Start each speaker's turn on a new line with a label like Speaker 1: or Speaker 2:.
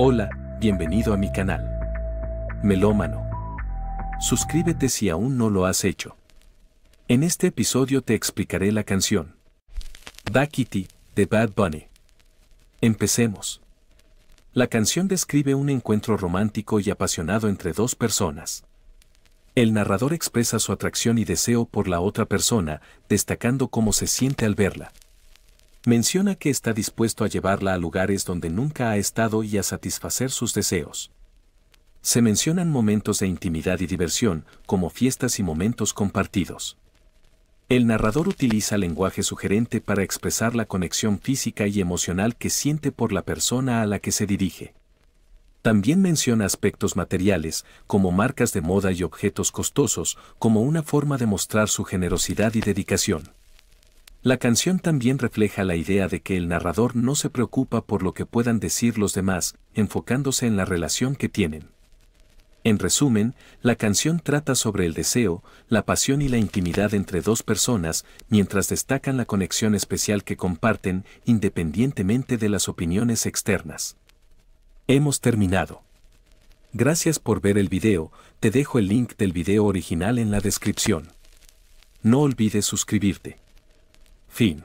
Speaker 1: Hola, bienvenido a mi canal. Melómano. Suscríbete si aún no lo has hecho. En este episodio te explicaré la canción. Da Kitty de Bad Bunny. Empecemos. La canción describe un encuentro romántico y apasionado entre dos personas. El narrador expresa su atracción y deseo por la otra persona, destacando cómo se siente al verla menciona que está dispuesto a llevarla a lugares donde nunca ha estado y a satisfacer sus deseos. Se mencionan momentos de intimidad y diversión, como fiestas y momentos compartidos. El narrador utiliza lenguaje sugerente para expresar la conexión física y emocional que siente por la persona a la que se dirige. También menciona aspectos materiales, como marcas de moda y objetos costosos, como una forma de mostrar su generosidad y dedicación. La canción también refleja la idea de que el narrador no se preocupa por lo que puedan decir los demás, enfocándose en la relación que tienen. En resumen, la canción trata sobre el deseo, la pasión y la intimidad entre dos personas, mientras destacan la conexión especial que comparten, independientemente de las opiniones externas. Hemos terminado. Gracias por ver el video, te dejo el link del video original en la descripción. No olvides suscribirte. Fin.